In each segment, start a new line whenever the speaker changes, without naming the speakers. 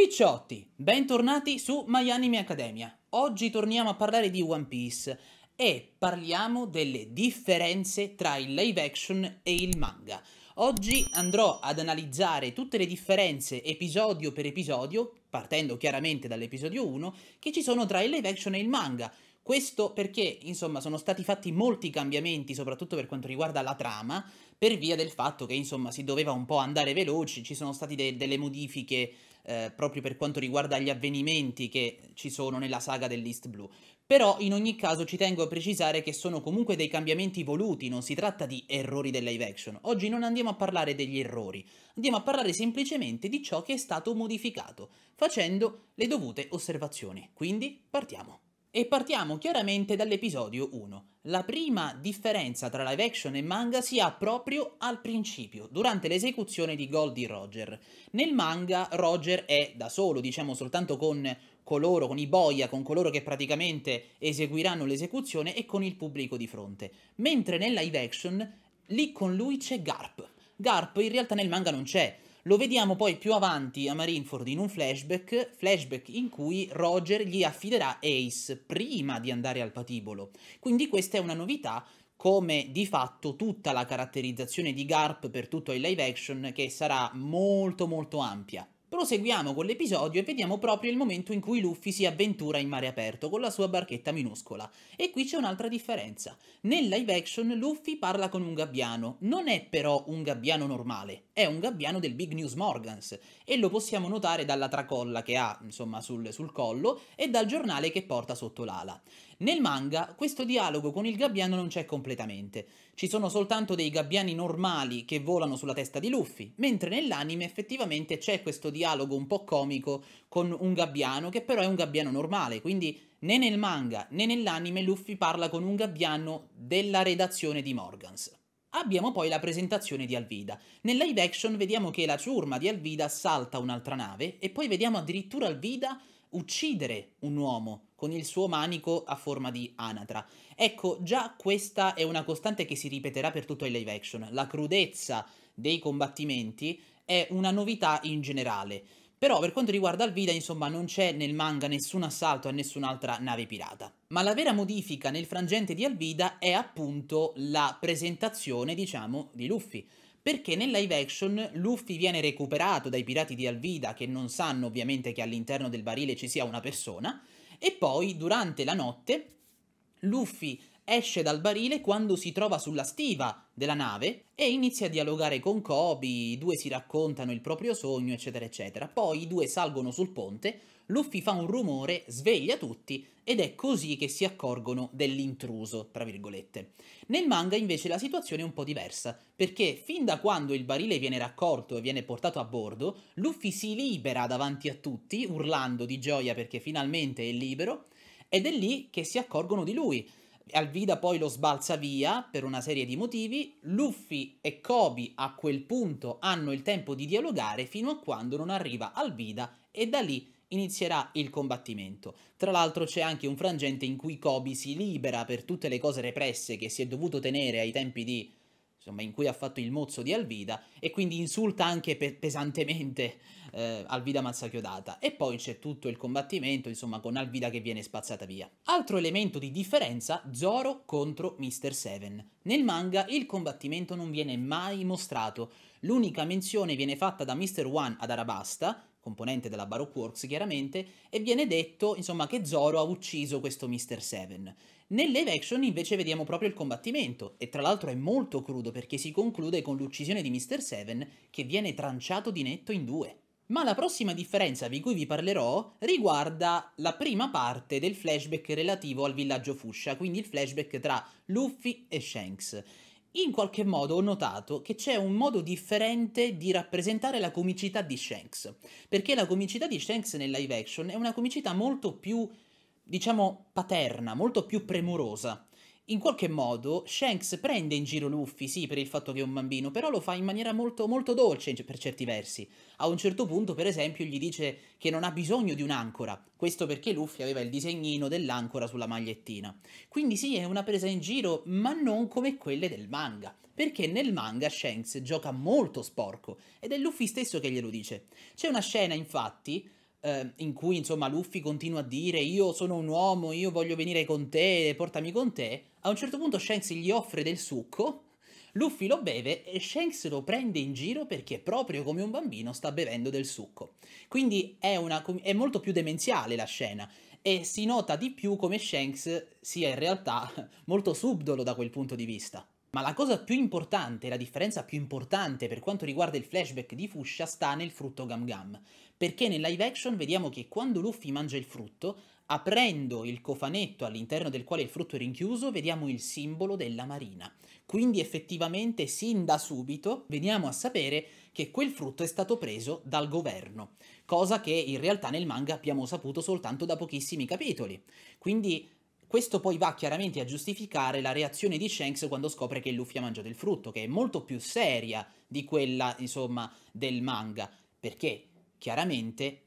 Picciotti, bentornati su My Anime Academia. Oggi torniamo a parlare di One Piece e parliamo delle differenze tra il live action e il manga. Oggi andrò ad analizzare tutte le differenze episodio per episodio, partendo chiaramente dall'episodio 1, che ci sono tra il live action e il manga. Questo perché, insomma, sono stati fatti molti cambiamenti, soprattutto per quanto riguarda la trama, per via del fatto che, insomma, si doveva un po' andare veloci, ci sono state de delle modifiche eh, proprio per quanto riguarda gli avvenimenti che ci sono nella saga dell'East Blue. Però in ogni caso ci tengo a precisare che sono comunque dei cambiamenti voluti, non si tratta di errori del live action. Oggi non andiamo a parlare degli errori, andiamo a parlare semplicemente di ciò che è stato modificato, facendo le dovute osservazioni. Quindi partiamo. E partiamo chiaramente dall'episodio 1. La prima differenza tra live action e manga si ha proprio al principio, durante l'esecuzione di Goldie Roger. Nel manga Roger è da solo, diciamo soltanto con coloro, con i boia, con coloro che praticamente eseguiranno l'esecuzione e con il pubblico di fronte. Mentre nella live action, lì con lui c'è Garp. Garp in realtà nel manga non c'è, lo vediamo poi più avanti a Marineford in un flashback, flashback in cui Roger gli affiderà Ace prima di andare al patibolo. Quindi questa è una novità come di fatto tutta la caratterizzazione di Garp per tutto il live action che sarà molto molto ampia. Proseguiamo con l'episodio e vediamo proprio il momento in cui Luffy si avventura in mare aperto con la sua barchetta minuscola. E qui c'è un'altra differenza. Nel live action Luffy parla con un gabbiano, non è però un gabbiano normale, è un gabbiano del Big News Morgans e lo possiamo notare dalla tracolla che ha, insomma, sul, sul collo e dal giornale che porta sotto l'ala. Nel manga questo dialogo con il gabbiano non c'è completamente, ci sono soltanto dei gabbiani normali che volano sulla testa di Luffy, mentre nell'anime effettivamente c'è questo dialogo un po' comico con un gabbiano che però è un gabbiano normale, quindi né nel manga né nell'anime Luffy parla con un gabbiano della redazione di Morgans. Abbiamo poi la presentazione di Alvida. Nel live action vediamo che la ciurma di Alvida salta un'altra nave e poi vediamo addirittura Alvida uccidere un uomo con il suo manico a forma di anatra. Ecco, già questa è una costante che si ripeterà per tutto il live action. La crudezza dei combattimenti è una novità in generale. Però per quanto riguarda Alvida, insomma, non c'è nel manga nessun assalto a nessun'altra nave pirata. Ma la vera modifica nel frangente di Alvida è appunto la presentazione, diciamo, di Luffy. Perché nel live action Luffy viene recuperato dai pirati di Alvida che non sanno ovviamente che all'interno del barile ci sia una persona e poi durante la notte Luffy esce dal barile quando si trova sulla stiva della nave e inizia a dialogare con Kobe, i due si raccontano il proprio sogno, eccetera, eccetera. Poi i due salgono sul ponte, Luffy fa un rumore, sveglia tutti ed è così che si accorgono dell'intruso, tra virgolette. Nel manga invece la situazione è un po' diversa, perché fin da quando il barile viene raccolto e viene portato a bordo, Luffy si libera davanti a tutti, urlando di gioia perché finalmente è libero, ed è lì che si accorgono di lui, Alvida poi lo sbalza via per una serie di motivi, Luffy e Kobe a quel punto hanno il tempo di dialogare fino a quando non arriva Alvida e da lì inizierà il combattimento. Tra l'altro c'è anche un frangente in cui Kobe si libera per tutte le cose represse che si è dovuto tenere ai tempi di insomma, in cui ha fatto il mozzo di Alvida e quindi insulta anche pe- pesantemente eh, Alvida Mazzachiodata. E poi c'è tutto il combattimento, insomma, con Alvida che viene spazzata via. Altro elemento di differenza, Zoro contro Mr. Seven. Nel manga il combattimento non viene mai mostrato, l'unica menzione viene fatta da Mr. One ad Arabasta, componente della Baroque Works chiaramente, e viene detto insomma che Zoro ha ucciso questo Mr. Seven. Nel live action invece vediamo proprio il combattimento, e tra l'altro è molto crudo perché si conclude con l'uccisione di Mr. Seven che viene tranciato di netto in due. Ma la prossima differenza di cui vi parlerò riguarda la prima parte del flashback relativo al villaggio Fuscia, quindi il flashback tra Luffy e Shanks. In qualche modo ho notato che c'è un modo differente di rappresentare la comicità di Shanks, perché la comicità di Shanks nel live action è una comicità molto più diciamo, paterna, molto più premurosa. In qualche modo Shanks prende in giro Luffy, sì, per il fatto che è un bambino, però lo fa in maniera molto, molto dolce per certi versi. A un certo punto, per esempio, gli dice che non ha bisogno di un'ancora, questo perché Luffy aveva il disegnino dell'ancora sulla magliettina. Quindi sì, è una presa in giro, ma non come quelle del manga, perché nel manga Shanks gioca molto sporco, ed è Luffy stesso che glielo dice. C'è una scena, infatti, eh, in cui insomma Luffy continua a dire io sono un uomo, io voglio venire con te, portami con te, a un certo punto Shanks gli offre del succo, Luffy lo beve e Shanks lo prende in giro perché proprio come un bambino sta bevendo del succo. Quindi è, una, è molto più demenziale la scena e si nota di più come Shanks sia in realtà molto subdolo da quel punto di vista. Ma la cosa più importante, la differenza più importante per quanto riguarda il flashback di Fuscia sta nel frutto Gam Gam perché nel live action vediamo che quando Luffy mangia il frutto, aprendo il cofanetto all'interno del quale il frutto è rinchiuso, vediamo il simbolo della marina. Quindi effettivamente sin da subito veniamo a sapere che quel frutto è stato preso dal governo, cosa che in realtà nel manga abbiamo saputo soltanto da pochissimi capitoli. Quindi questo poi va chiaramente a giustificare la reazione di Shanks quando scopre che Luffy ha mangiato il frutto, che è molto più seria di quella, insomma, del manga, perché Chiaramente,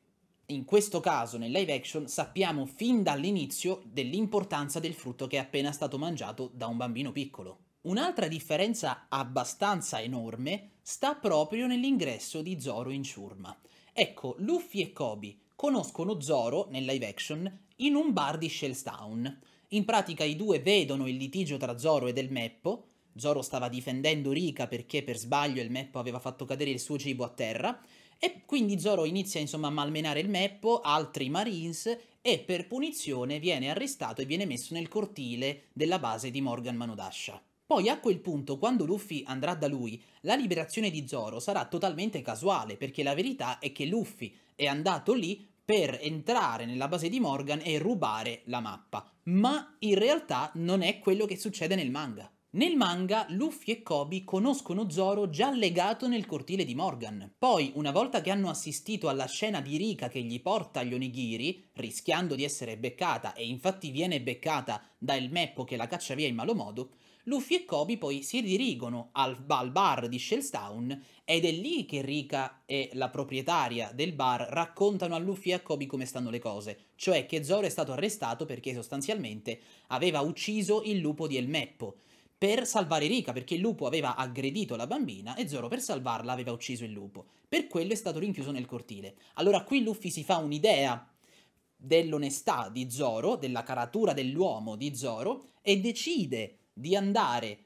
in questo caso nel live action sappiamo fin dall'inizio dell'importanza del frutto che è appena stato mangiato da un bambino piccolo. Un'altra differenza abbastanza enorme sta proprio nell'ingresso di Zoro in ciurma. Ecco, Luffy e Kobe conoscono Zoro nel live action in un bar di Shellstown. In pratica i due vedono il litigio tra Zoro ed El Meppo, Zoro stava difendendo Rika perché per sbaglio El Meppo aveva fatto cadere il suo cibo a terra, e quindi Zoro inizia insomma a malmenare il Meppo, altri Marines e per punizione viene arrestato e viene messo nel cortile della base di Morgan Manodasha. Poi a quel punto, quando Luffy andrà da lui, la liberazione di Zoro sarà totalmente casuale, perché la verità è che Luffy è andato lì per entrare nella base di Morgan e rubare la mappa. Ma in realtà non è quello che succede nel manga. Nel manga, Luffy e Kobe conoscono Zoro già legato nel cortile di Morgan. Poi, una volta che hanno assistito alla scena di Rika che gli porta gli onigiri, rischiando di essere beccata, e infatti viene beccata da El Meppo che la caccia via in malo modo, Luffy e Kobe poi si dirigono al, al bar di Shellstown ed è lì che Rika e la proprietaria del bar raccontano a Luffy e a Kobe come stanno le cose, cioè che Zoro è stato arrestato perché sostanzialmente aveva ucciso il lupo di El Meppo per salvare Rika, perché il lupo aveva aggredito la bambina e Zoro per salvarla aveva ucciso il lupo. Per quello è stato rinchiuso nel cortile. Allora qui Luffy si fa un'idea dell'onestà di Zoro, della caratura dell'uomo di Zoro e decide di andare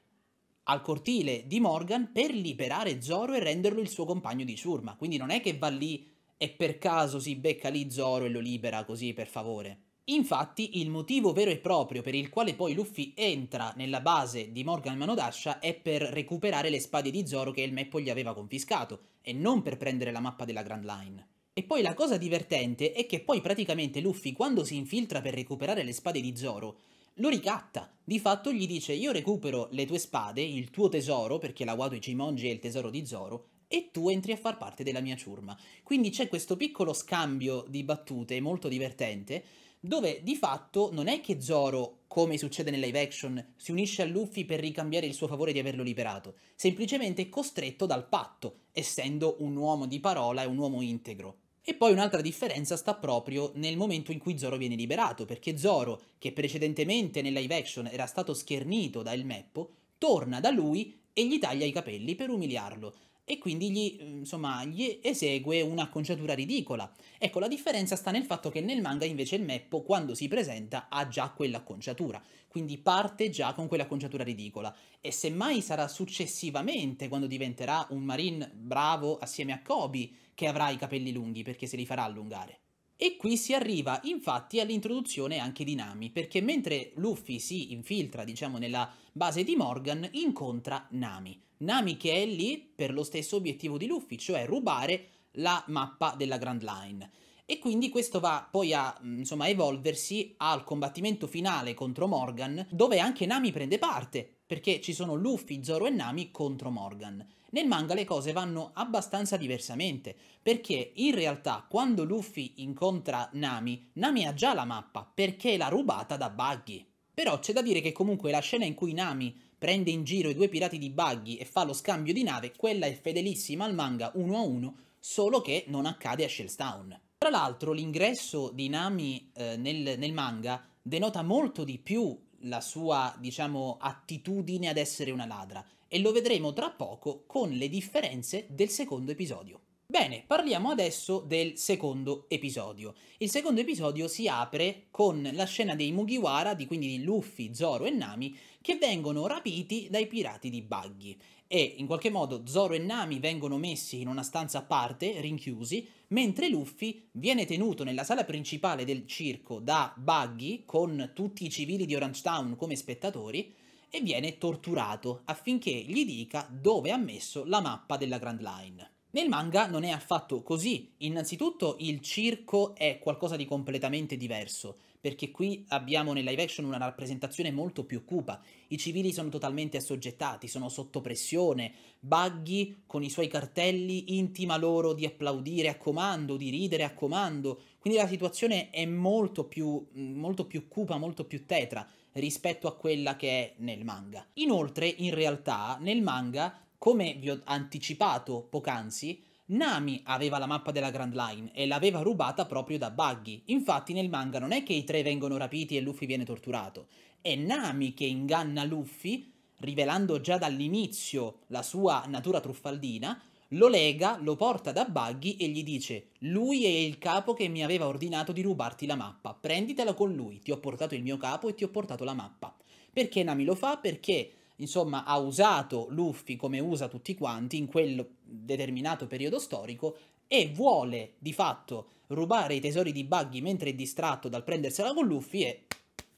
al cortile di Morgan per liberare Zoro e renderlo il suo compagno di ciurma. Quindi non è che va lì e per caso si becca lì Zoro e lo libera così per favore. Infatti, il motivo vero e proprio per il quale poi Luffy entra nella base di Morgan Manodasha è per recuperare le spade di Zoro che il Meppo gli aveva confiscato, e non per prendere la mappa della Grand Line. E poi la cosa divertente è che poi praticamente Luffy, quando si infiltra per recuperare le spade di Zoro, lo ricatta. Di fatto gli dice io recupero le tue spade, il tuo tesoro, perché la Wado Ichimonji è il tesoro di Zoro, e tu entri a far parte della mia ciurma. Quindi c'è questo piccolo scambio di battute molto divertente, dove di fatto non è che Zoro, come succede nel live action, si unisce a Luffy per ricambiare il suo favore di averlo liberato, semplicemente è costretto dal patto, essendo un uomo di parola e un uomo integro. E poi un'altra differenza sta proprio nel momento in cui Zoro viene liberato, perché Zoro, che precedentemente nel live action era stato schernito da El Meppo, torna da lui e gli taglia i capelli per umiliarlo e quindi gli, mm, insomma, gli esegue un'acconciatura ridicola. Ecco, la differenza sta nel fatto che nel manga invece il Meppo, quando si presenta, ha già quell'acconciatura, quindi parte già con quell'acconciatura ridicola. E semmai sarà successivamente, quando diventerà un marine bravo assieme a Kobe, che avrà i capelli lunghi, perché se li farà allungare. E qui si arriva infatti all'introduzione anche di Nami, perché mentre Luffy si infiltra, diciamo, nella base di Morgan, incontra Nami. Nami che è lì per lo stesso obiettivo di Luffy, cioè rubare la mappa della Grand Line. E quindi questo va poi a mm, insomma, evolversi al combattimento finale contro Morgan, dove anche Nami prende parte, perché ci sono Luffy, Zoro e Nami contro Morgan. Nel manga le cose vanno abbastanza diversamente, perché in realtà quando Luffy incontra Nami, Nami ha già la mappa, perché l'ha rubata da Buggy. Però c'è da dire che comunque la scena in cui Nami prende in giro i due pirati di Buggy e fa lo scambio di nave, quella è fedelissima al manga uno a uno, solo che non accade a Shellstown. Tra l'altro l'ingresso di Nami eh, nel, nel manga denota molto di più la sua, diciamo, attitudine ad essere una ladra e lo vedremo tra poco con le differenze del secondo episodio. Bene, parliamo adesso del secondo episodio. Il secondo episodio si apre con la scena dei Mugiwara, di quindi di Luffy, Zoro e Nami, che vengono rapiti dai pirati di Buggy e in qualche modo Zoro e Nami vengono messi in una stanza a parte, rinchiusi, mentre Luffy viene tenuto nella sala principale del circo da Buggy con tutti i civili di Orange Town come spettatori e viene torturato affinché gli dica dove ha messo la mappa della Grand Line. Nel manga non è affatto così, innanzitutto il circo è qualcosa di completamente diverso, perché qui abbiamo nel live action una rappresentazione molto più cupa, i civili sono totalmente assoggettati, sono sotto pressione, Buggy con i suoi cartelli intima loro di applaudire a comando, di ridere a comando, quindi la situazione è molto più, molto più cupa, molto più tetra, rispetto a quella che è nel manga. Inoltre, in realtà, nel manga, come vi ho anticipato poc'anzi, Nami aveva la mappa della Grand Line e l'aveva rubata proprio da Buggy. Infatti nel manga non è che i tre vengono rapiti e Luffy viene torturato, è Nami che inganna Luffy, rivelando già dall'inizio la sua natura truffaldina, lo lega, lo porta da Buggy e gli dice lui è il capo che mi aveva ordinato di rubarti la mappa, prenditela con lui, ti ho portato il mio capo e ti ho portato la mappa. Perché Nami lo fa? Perché insomma ha usato Luffy come usa tutti quanti in quel determinato periodo storico e vuole di fatto rubare i tesori di Buggy mentre è distratto dal prendersela con Luffy e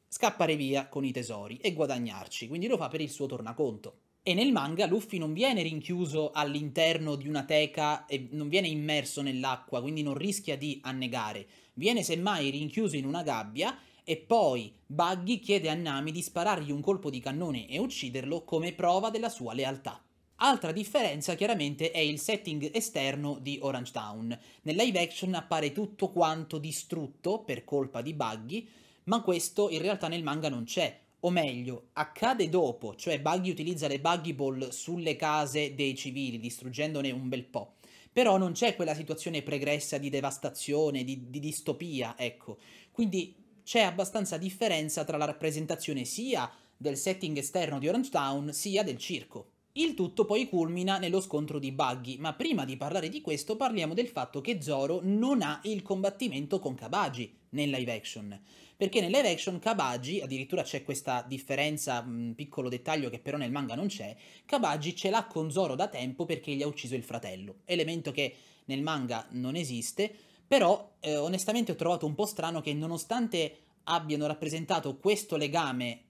scappare via con i tesori e guadagnarci, quindi lo fa per il suo tornaconto. E nel manga Luffy non viene rinchiuso all'interno di una teca e non viene immerso nell'acqua, quindi non rischia di annegare. Viene semmai rinchiuso in una gabbia e poi Buggy chiede a Nami di sparargli un colpo di cannone e ucciderlo come prova della sua lealtà. Altra differenza chiaramente è il setting esterno di Orange Town. Nel live action appare tutto quanto distrutto per colpa di Buggy, ma questo in realtà nel manga non c'è o meglio, accade dopo, cioè Buggy utilizza le Buggy Ball sulle case dei civili, distruggendone un bel po'. Però non c'è quella situazione pregressa di devastazione, di, di distopia, ecco. Quindi c'è abbastanza differenza tra la rappresentazione sia del setting esterno di Orange Town, sia del circo. Il tutto poi culmina nello scontro di Buggy, ma prima di parlare di questo parliamo del fatto che Zoro non ha il combattimento con Kabagi nel live action. Perché nel live action Kabagi, addirittura c'è questa differenza, un piccolo dettaglio che però nel manga non c'è, Kabaji ce l'ha con Zoro da tempo perché gli ha ucciso il fratello, elemento che nel manga non esiste, però eh, onestamente ho trovato un po' strano che nonostante abbiano rappresentato questo legame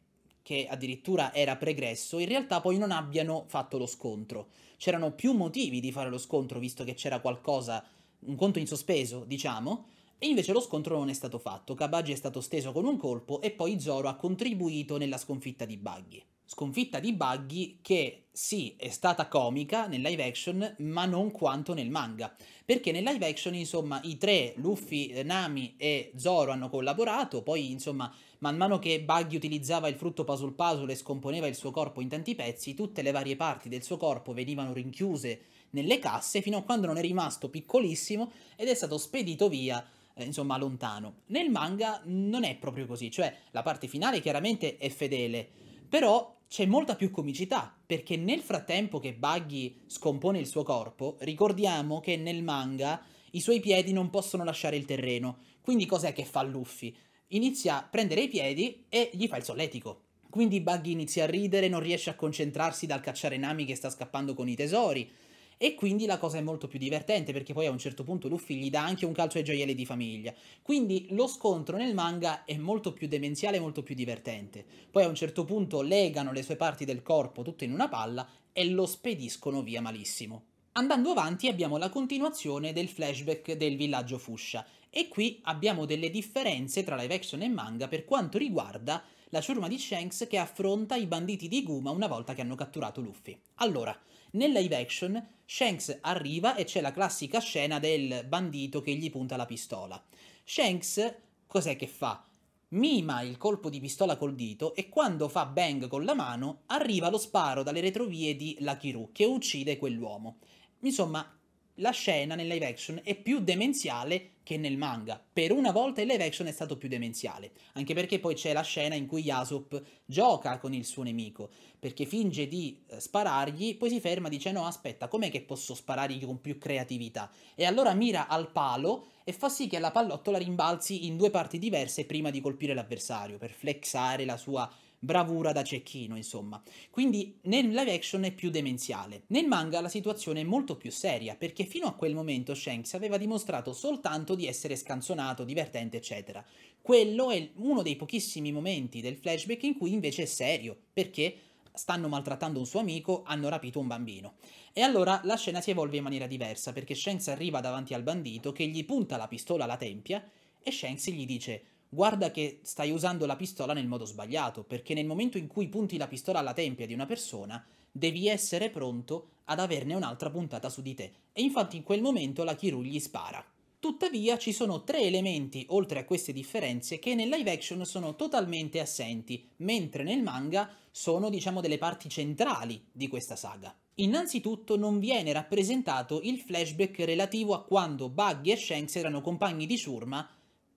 che addirittura era pregresso, in realtà poi non abbiano fatto lo scontro. C'erano più motivi di fare lo scontro, visto che c'era qualcosa, un conto in sospeso, diciamo, e invece lo scontro non è stato fatto, Kabagi è stato steso con un colpo e poi Zoro ha contribuito nella sconfitta di Buggy. Sconfitta di Buggy che sì, è stata comica nel live action, ma non quanto nel manga. Perché nel live action, insomma, i tre, Luffy, Nami e Zoro hanno collaborato, poi, insomma, man mano che Buggy utilizzava il frutto puzzle puzzle e scomponeva il suo corpo in tanti pezzi, tutte le varie parti del suo corpo venivano rinchiuse nelle casse fino a quando non è rimasto piccolissimo ed è stato spedito via eh, insomma, lontano. Nel manga non è proprio così, cioè la parte finale chiaramente è fedele, però c'è molta più comicità, perché nel frattempo che Buggy scompone il suo corpo, ricordiamo che nel manga i suoi piedi non possono lasciare il terreno, quindi cos'è che fa Luffy? Inizia a prendere i piedi e gli fa il solletico. Quindi Buggy inizia a ridere, non riesce a concentrarsi dal cacciare Nami che sta scappando con i tesori, e quindi la cosa è molto più divertente perché poi a un certo punto Luffy gli dà anche un calcio ai gioielli di famiglia. Quindi lo scontro nel manga è molto più demenziale, e molto più divertente. Poi a un certo punto legano le sue parti del corpo tutte in una palla e lo spediscono via malissimo. Andando avanti abbiamo la continuazione del flashback del villaggio Fuscia e qui abbiamo delle differenze tra live action e manga per quanto riguarda la ciurma di Shanks che affronta i banditi di Guma una volta che hanno catturato Luffy. Allora, nel live action Shanks arriva e c'è la classica scena del bandito che gli punta la pistola. Shanks cos'è che fa? Mima il colpo di pistola col dito e quando fa bang con la mano arriva lo sparo dalle retrovie di Lakiru che uccide quell'uomo. Insomma, la scena nel live action è più demenziale che nel manga. Per una volta il live action è stato più demenziale, anche perché poi c'è la scena in cui Yasop gioca con il suo nemico, perché finge di eh, sparargli, poi si ferma e dice no aspetta, com'è che posso sparargli con più creatività? E allora mira al palo e fa sì che la pallottola rimbalzi in due parti diverse prima di colpire l'avversario, per flexare la sua bravura da cecchino, insomma. Quindi nel live action è più demenziale. Nel manga la situazione è molto più seria, perché fino a quel momento Shanks aveva dimostrato soltanto di essere scanzonato, divertente, eccetera. Quello è uno dei pochissimi momenti del flashback in cui invece è serio, perché stanno maltrattando un suo amico, hanno rapito un bambino. E allora la scena si evolve in maniera diversa, perché Shanks arriva davanti al bandito che gli punta la pistola alla tempia e Shanks gli dice guarda che stai usando la pistola nel modo sbagliato, perché nel momento in cui punti la pistola alla tempia di una persona, devi essere pronto ad averne un'altra puntata su di te. E infatti in quel momento la Kiru gli spara. Tuttavia ci sono tre elementi, oltre a queste differenze, che nel live action sono totalmente assenti, mentre nel manga sono diciamo delle parti centrali di questa saga. Innanzitutto non viene rappresentato il flashback relativo a quando Buggy e Shanks erano compagni di Shurma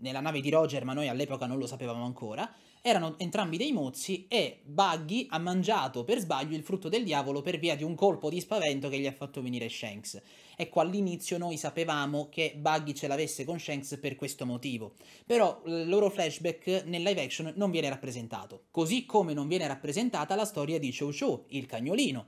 nella nave di Roger, ma noi all'epoca non lo sapevamo ancora, erano entrambi dei mozzi e Buggy ha mangiato per sbaglio il frutto del diavolo per via di un colpo di spavento che gli ha fatto venire Shanks. Ecco, all'inizio noi sapevamo che Buggy ce l'avesse con Shanks per questo motivo, però il loro flashback nel live action non viene rappresentato, così come non viene rappresentata la storia di Chou Chou, il cagnolino,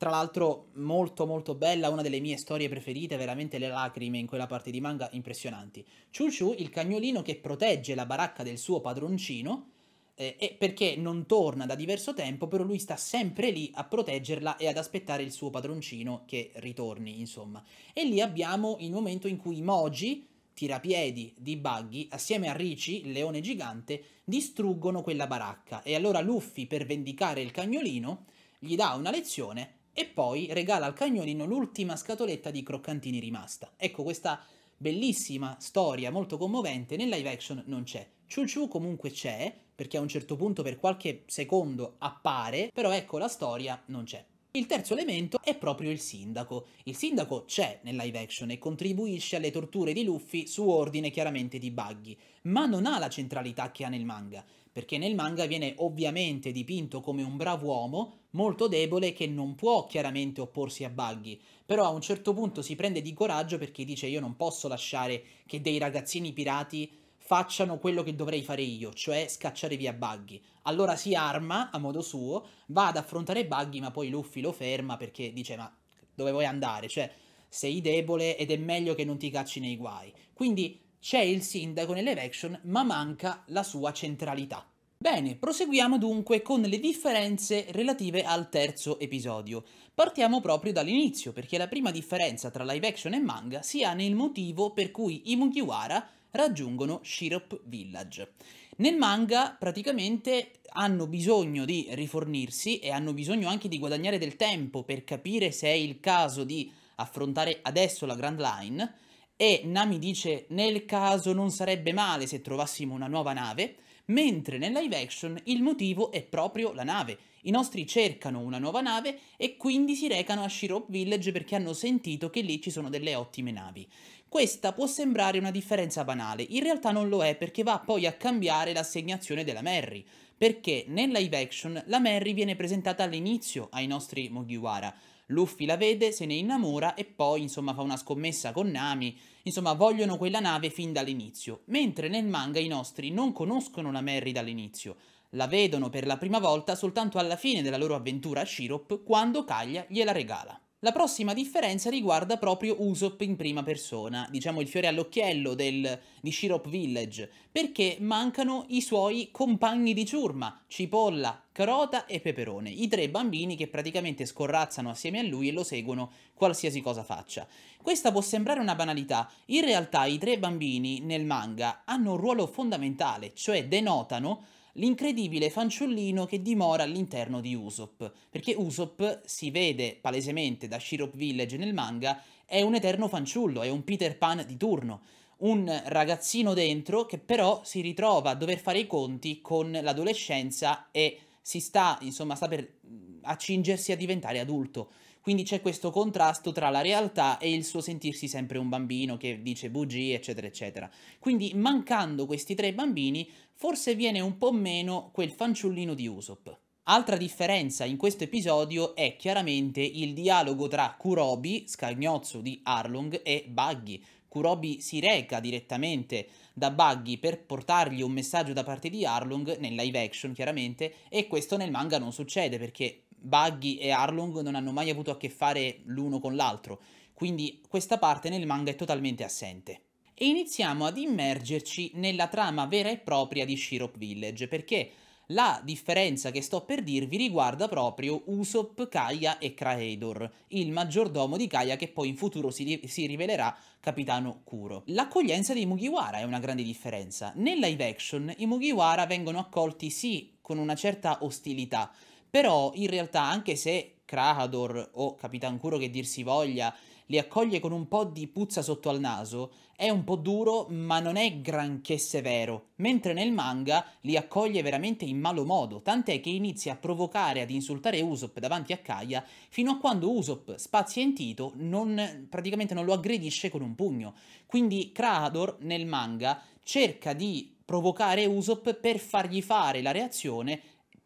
tra l'altro molto molto bella, una delle mie storie preferite, veramente le lacrime in quella parte di manga impressionanti. Chuchu, il cagnolino che protegge la baracca del suo padroncino, eh, perché non torna da diverso tempo, però lui sta sempre lì a proteggerla e ad aspettare il suo padroncino che ritorni, insomma. E lì abbiamo il momento in cui Moji, tirapiedi di Buggy, assieme a Ricci, il leone gigante, distruggono quella baracca. E allora Luffy, per vendicare il cagnolino, gli dà una lezione e poi regala al cagnolino l'ultima scatoletta di croccantini rimasta. Ecco, questa bellissima storia molto commovente nel live action non c'è. Ciu Ciu comunque c'è, perché a un certo punto per qualche secondo appare, però ecco la storia non c'è. Il terzo elemento è proprio il sindaco. Il sindaco c'è nel live action e contribuisce alle torture di Luffy su ordine chiaramente di Buggy, ma non ha la centralità che ha nel manga perché nel manga viene ovviamente dipinto come un bravo uomo molto debole che non può chiaramente opporsi a Buggy, però a un certo punto si prende di coraggio perché dice io non posso lasciare che dei ragazzini pirati facciano quello che dovrei fare io, cioè scacciare via Buggy. Allora si arma a modo suo, va ad affrontare Buggy, ma poi Luffy lo ferma perché dice ma dove vuoi andare? Cioè sei debole ed è meglio che non ti cacci nei guai. Quindi c'è il sindaco nelle action, ma manca la sua centralità. Bene, proseguiamo dunque con le differenze relative al terzo episodio. Partiamo proprio dall'inizio, perché la prima differenza tra live action e manga si ha nel motivo per cui i Mugiwara raggiungono Shirop Village. Nel manga praticamente hanno bisogno di rifornirsi e hanno bisogno anche di guadagnare del tempo per capire se è il caso di affrontare adesso la Grand Line e Nami dice nel caso non sarebbe male se trovassimo una nuova nave mentre nel live action il motivo è proprio la nave. I nostri cercano una nuova nave e quindi si recano a Shirop Village perché hanno sentito che lì ci sono delle ottime navi. Questa può sembrare una differenza banale, in realtà non lo è perché va poi a cambiare l'assegnazione della Merry, perché nel live action la Merry viene presentata all'inizio ai nostri Mugiwara, Luffy la vede, se ne innamora e poi insomma fa una scommessa con Nami, insomma vogliono quella nave fin dall'inizio, mentre nel manga i nostri non conoscono la Mary dall'inizio, la vedono per la prima volta soltanto alla fine della loro avventura a Shirop quando Kaglia gliela regala. La prossima differenza riguarda proprio Usopp in prima persona, diciamo il fiore all'occhiello del, di Shirop Village, perché mancano i suoi compagni di ciurma, Cipolla, Carota e Peperone, i tre bambini che praticamente scorrazzano assieme a lui e lo seguono qualsiasi cosa faccia. Questa può sembrare una banalità, in realtà i tre bambini nel manga hanno un ruolo fondamentale, cioè denotano l'incredibile fanciullino che dimora all'interno di Usopp, perché Usopp si vede palesemente da Shirop Village nel manga, è un eterno fanciullo, è un Peter Pan di turno, un ragazzino dentro che però si ritrova a dover fare i conti con l'adolescenza e si sta, insomma, sta per mm, accingersi a diventare adulto. Quindi c'è questo contrasto tra la realtà e il suo sentirsi sempre un bambino che dice bugie, eccetera, eccetera. Quindi mancando questi tre bambini, forse viene un po' meno quel fanciullino di Usopp. Altra differenza in questo episodio è chiaramente il dialogo tra Kurobi, scagnozzo di Arlong, e Buggy. Kurobi si reca direttamente da Buggy per portargli un messaggio da parte di Arlong, nel live action chiaramente, e questo nel manga non succede perché Buggy e Arlong non hanno mai avuto a che fare l'uno con l'altro, quindi questa parte nel manga è totalmente assente. E iniziamo ad immergerci nella trama vera e propria di Shirop Village, perché la differenza che sto per dirvi riguarda proprio Usopp, Kaia e Kraedor, il maggiordomo di Kaia che poi in futuro si, si rivelerà capitano Kuro. L'accoglienza dei Mugiwara è una grande differenza. Nella live action i Mugiwara vengono accolti sì con una certa ostilità, però in realtà anche se Krahador o Capitan Curo che dir si voglia li accoglie con un po' di puzza sotto al naso, è un po' duro ma non è granché severo, mentre nel manga li accoglie veramente in malo modo, tant'è che inizia a provocare, ad insultare Usopp davanti a Kaia, fino a quando Usopp, spazientito, non, praticamente non lo aggredisce con un pugno. Quindi Krahador nel manga cerca di provocare Usopp per fargli fare la reazione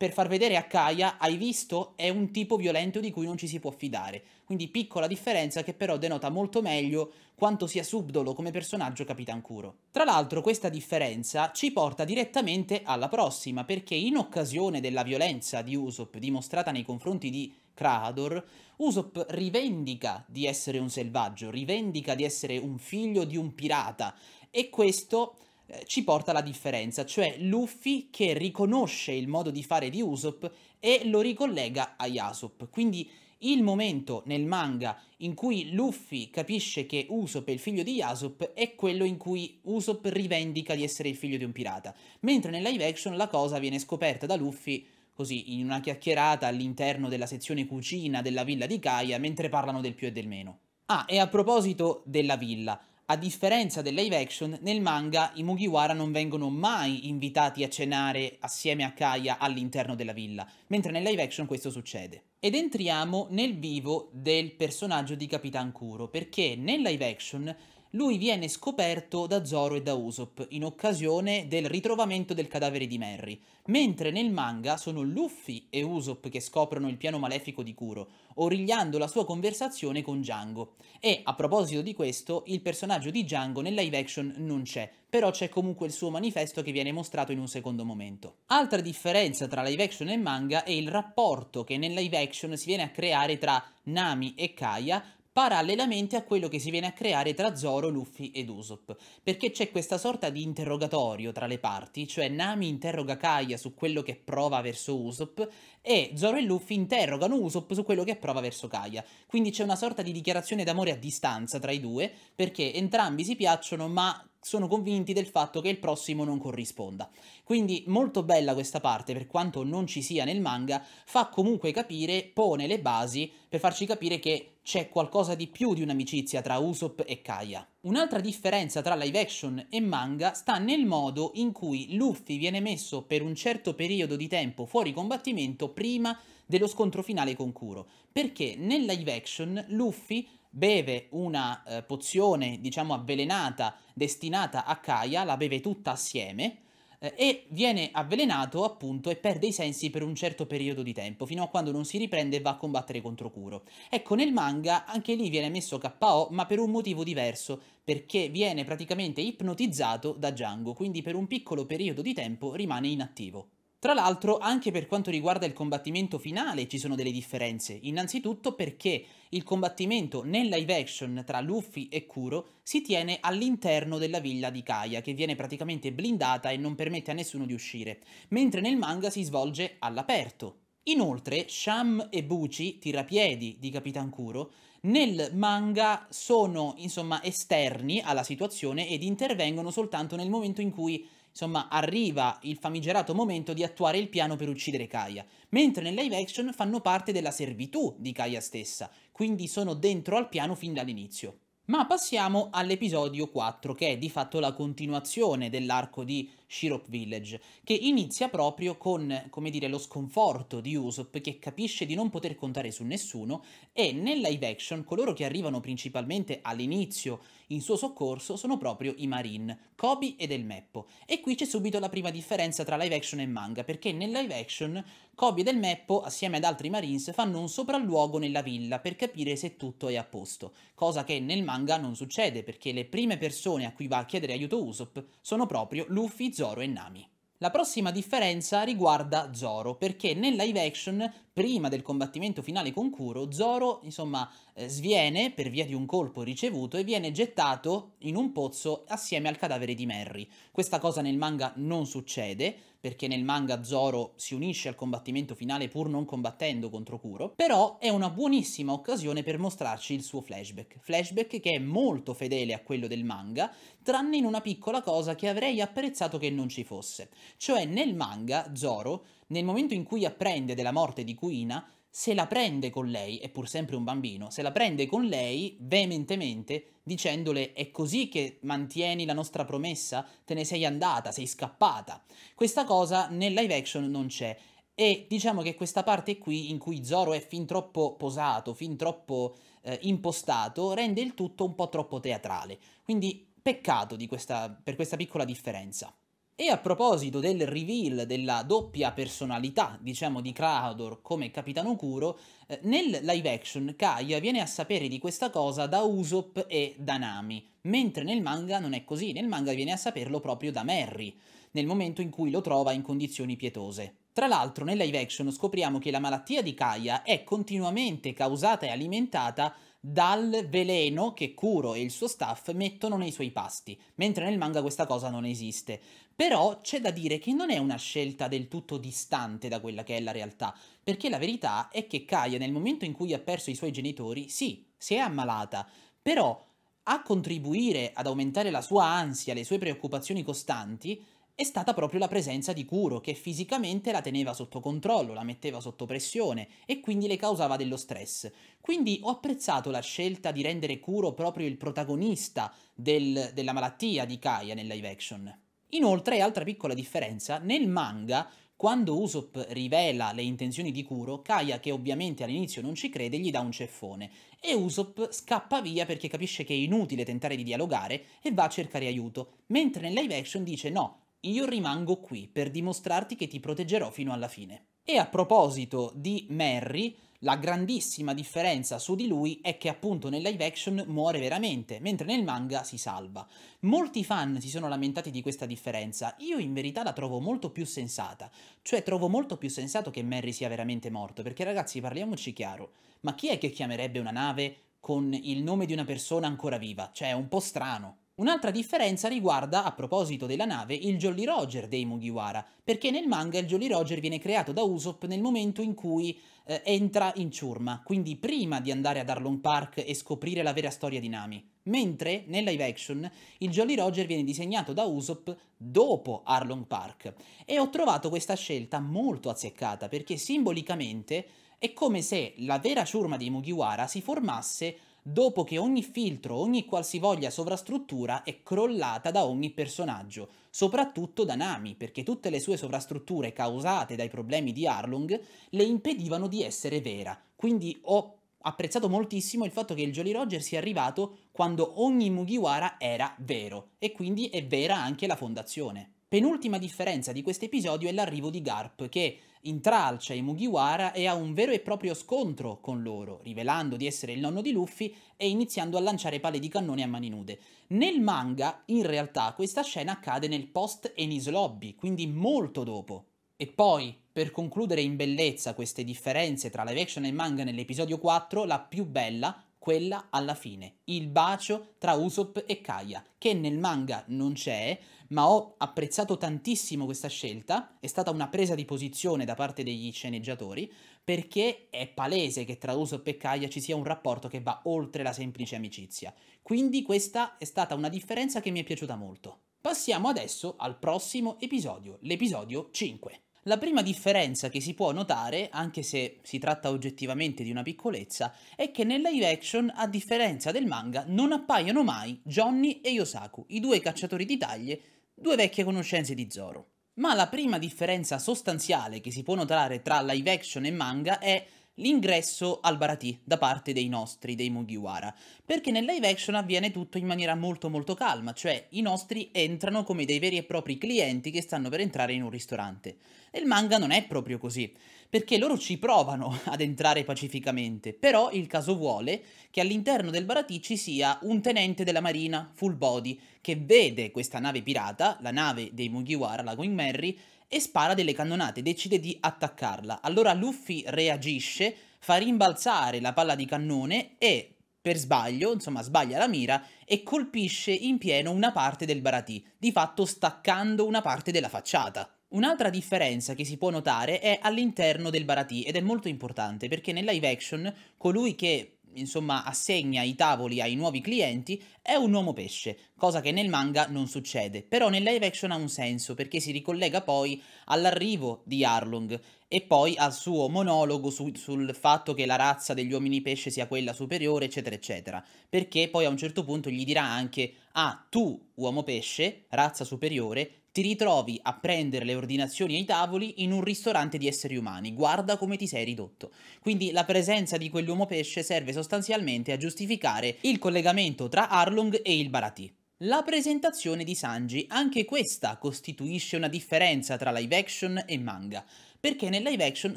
per far vedere a Kaia, hai visto, è un tipo violento di cui non ci si può fidare. Quindi piccola differenza che però denota molto meglio quanto sia subdolo come personaggio Capitan Kuro. Tra l'altro questa differenza ci porta direttamente alla prossima, perché in occasione della violenza di Usopp dimostrata nei confronti di Krahador, Usopp rivendica di essere un selvaggio, rivendica di essere un figlio di un pirata, e questo eh, ci porta alla differenza, cioè Luffy che riconosce il modo di fare di Usopp e lo ricollega a Yasop. Quindi il momento nel manga in cui Luffy capisce che Usopp è il figlio di Yasop è quello in cui Usopp rivendica di essere il figlio di un pirata, mentre nel live action la cosa viene scoperta da Luffy così in una chiacchierata all'interno della sezione cucina della villa di Kaia mentre parlano del più e del meno. Ah, e a proposito della villa, a differenza del live action, nel manga i Mugiwara non vengono mai invitati a cenare assieme a Kaya all'interno della villa, mentre nel live action questo succede. Ed entriamo nel vivo del personaggio di Capitan Kuro, perché nel live action lui viene scoperto da Zoro e da Usopp in occasione del ritrovamento del cadavere di Merry, mentre nel manga sono Luffy e Usopp che scoprono il piano malefico di Kuro, origliando la sua conversazione con Django. E a proposito di questo, il personaggio di Django nel live action non c'è, però c'è comunque il suo manifesto che viene mostrato in un secondo momento. Altra differenza tra live action e manga è il rapporto che nel live action si viene a creare tra Nami e Kaya parallelamente a quello che si viene a creare tra Zoro, Luffy ed Usopp, perché c'è questa sorta di interrogatorio tra le parti, cioè Nami interroga Kaia su quello che prova verso Usopp e Zoro e Luffy interrogano Usopp su quello che prova verso Kaia. Quindi c'è una sorta di dichiarazione d'amore a distanza tra i due, perché entrambi si piacciono, ma sono convinti del fatto che il prossimo non corrisponda. Quindi molto bella questa parte, per quanto non ci sia nel manga, fa comunque capire, pone le basi per farci capire che c'è qualcosa di più di un'amicizia tra Usopp e Kaia. Un'altra differenza tra live action e manga sta nel modo in cui Luffy viene messo per un certo periodo di tempo fuori combattimento prima dello scontro finale con Kuro, perché nel live action Luffy beve una eh, pozione, diciamo, avvelenata destinata a Kaya, la beve tutta assieme eh, e viene avvelenato appunto e perde i sensi per un certo periodo di tempo, fino a quando non si riprende e va a combattere contro Kuro. Ecco, nel manga anche lì viene messo KO, ma per un motivo diverso, perché viene praticamente ipnotizzato da Django, quindi per un piccolo periodo di tempo rimane inattivo. Tra l'altro, anche per quanto riguarda il combattimento finale ci sono delle differenze. Innanzitutto perché il combattimento nel live action tra Luffy e Kuro si tiene all'interno della villa di Kaya, che viene praticamente blindata e non permette a nessuno di uscire, mentre nel manga si svolge all'aperto. Inoltre, Sham e Buchi, tirapiedi di Capitan Kuro, nel manga sono insomma esterni alla situazione ed intervengono soltanto nel momento in cui insomma, arriva il famigerato momento di attuare il piano per uccidere Kaia, mentre nel live action fanno parte della servitù di Kaia stessa, quindi sono dentro al piano fin dall'inizio. Ma passiamo all'episodio 4, che è di fatto la continuazione dell'arco di Shirop Village, che inizia proprio con, come dire, lo sconforto di Usopp che capisce di non poter contare su nessuno e nel live action coloro che arrivano principalmente all'inizio in suo soccorso sono proprio i Marine, Kobe ed El Meppo. E qui c'è subito la prima differenza tra live action e manga, perché nel live action Kobe ed El Meppo, assieme ad altri Marines, fanno un sopralluogo nella villa per capire se tutto è a posto, cosa che nel manga non succede perché le prime persone a cui va a chiedere aiuto Usopp sono proprio Luffy, Zoro Zoro e Nami. La prossima differenza riguarda Zoro, perché nel live action prima del combattimento finale con Kuro, Zoro, insomma, eh, sviene per via di un colpo ricevuto e viene gettato in un pozzo assieme al cadavere di Merry. Questa cosa nel manga non succede, perché nel manga Zoro si unisce al combattimento finale pur non combattendo contro Kuro, però è una buonissima occasione per mostrarci il suo flashback. Flashback che è molto fedele a quello del manga, tranne in una piccola cosa che avrei apprezzato che non ci fosse. Cioè nel manga Zoro nel momento in cui apprende della morte di Quina, se la prende con lei, è pur sempre un bambino, se la prende con lei veementemente dicendole è così che mantieni la nostra promessa, te ne sei andata, sei scappata. Questa cosa nel live action non c'è e diciamo che questa parte qui in cui Zoro è fin troppo posato, fin troppo eh, impostato, rende il tutto un po' troppo teatrale. Quindi peccato questa, per questa piccola differenza. E a proposito del reveal della doppia personalità, diciamo, di Kraador come Capitano Kuro, eh, nel live action Kaia viene a sapere di questa cosa da Usopp e da Nami, mentre nel manga non è così, nel manga viene a saperlo proprio da Merry, nel momento in cui lo trova in condizioni pietose. Tra l'altro nel live action scopriamo che la malattia di Kaia è continuamente causata e alimentata dal veleno che Kuro e il suo staff mettono nei suoi pasti, mentre nel manga questa cosa non esiste. Però c'è da dire che non è una scelta del tutto distante da quella che è la realtà, perché la verità è che Kaia nel momento in cui ha perso i suoi genitori, sì, si è ammalata, però a contribuire ad aumentare la sua ansia, le sue preoccupazioni costanti, è stata proprio la presenza di Kuro che fisicamente la teneva sotto controllo, la metteva sotto pressione e quindi le causava dello stress. Quindi ho apprezzato la scelta di rendere Kuro proprio il protagonista del, della malattia di Kaia nel live action. Inoltre, altra piccola differenza, nel manga quando Usopp rivela le intenzioni di Kuro, Kaya, che ovviamente all'inizio non ci crede, gli dà un ceffone e Usopp scappa via perché capisce che è inutile tentare di dialogare e va a cercare aiuto, mentre nel live action dice no, io rimango qui per dimostrarti che ti proteggerò fino alla fine. E a proposito di Merry, la grandissima differenza su di lui è che appunto nel live action muore veramente, mentre nel manga si salva. Molti fan si sono lamentati di questa differenza, io in verità la trovo molto più sensata, cioè trovo molto più sensato che Merry sia veramente morto, perché ragazzi parliamoci chiaro, ma chi è che chiamerebbe una nave con il nome di una persona ancora viva? Cioè è un po' strano. Un'altra differenza riguarda, a proposito della nave, il Jolly Roger dei Mugiwara, perché nel manga il Jolly Roger viene creato da Usopp nel momento in cui eh, entra in ciurma, quindi prima di andare ad Arlong Park e scoprire la vera storia di Nami. Mentre nel live action il Jolly Roger viene disegnato da Usopp dopo Arlong Park e ho trovato questa scelta molto azzeccata perché simbolicamente è come se la vera ciurma di Mugiwara si formasse dopo che ogni filtro, ogni qualsivoglia sovrastruttura è crollata da ogni personaggio, soprattutto da Nami, perché tutte le sue sovrastrutture causate dai problemi di Arlong le impedivano di essere vera. Quindi ho apprezzato moltissimo il fatto che il Jolly Roger sia arrivato quando ogni Mugiwara era vero, e quindi è vera anche la fondazione. Penultima differenza di questo episodio è l'arrivo di Garp, che intralcia i Mugiwara e ha un vero e proprio scontro con loro, rivelando di essere il nonno di Luffy e iniziando a lanciare palle di cannone a mani nude. Nel manga, in realtà, questa scena accade nel post-Enis Lobby, quindi molto dopo. E poi, per concludere in bellezza queste differenze tra live action e manga nell'episodio 4, la più bella quella alla fine, il bacio tra Usopp e Kaia, che nel manga non c'è, ma ho apprezzato tantissimo questa scelta, è stata una presa di posizione da parte degli sceneggiatori, perché è palese che tra Usopp e Kaia ci sia un rapporto che va oltre la semplice amicizia. Quindi questa è stata una differenza che mi è piaciuta molto. Passiamo adesso al prossimo episodio, l'episodio 5. La prima differenza che si può notare, anche se si tratta oggettivamente di una piccolezza, è che nel live action, a differenza del manga, non appaiono mai Johnny e Yosaku, i due cacciatori di taglie, due vecchie conoscenze di Zoro. Ma la prima differenza sostanziale che si può notare tra live action e manga è l'ingresso al Baratì da parte dei nostri, dei Mugiwara, perché nel live action avviene tutto in maniera molto molto calma, cioè i nostri entrano come dei veri e propri clienti che stanno per entrare in un ristorante. E il manga non è proprio così, perché loro ci provano ad entrare pacificamente, però il caso vuole che all'interno del Baratì ci sia un tenente della marina, full body, che vede questa nave pirata, la nave dei Mugiwara, la Going Merry, e spara delle cannonate, decide di attaccarla. Allora Luffy reagisce, fa rimbalzare la palla di cannone e per sbaglio, insomma sbaglia la mira e colpisce in pieno una parte del baratì, di fatto staccando una parte della facciata. Un'altra differenza che si può notare è all'interno del baratì ed è molto importante perché nel live action colui che insomma, assegna i tavoli ai nuovi clienti, è un uomo pesce, cosa che nel manga non succede, però nel live action ha un senso perché si ricollega poi all'arrivo di Arlong e poi al suo monologo su, sul fatto che la razza degli uomini pesce sia quella superiore, eccetera, eccetera, perché poi a un certo punto gli dirà anche, ah, tu, uomo pesce, razza superiore, ti ritrovi a prendere le ordinazioni ai tavoli in un ristorante di esseri umani, guarda come ti sei ridotto. Quindi la presenza di quell'uomo pesce serve sostanzialmente a giustificare il collegamento tra Arlong e il Baratì. La presentazione di Sanji, anche questa costituisce una differenza tra live action e manga, perché nel live action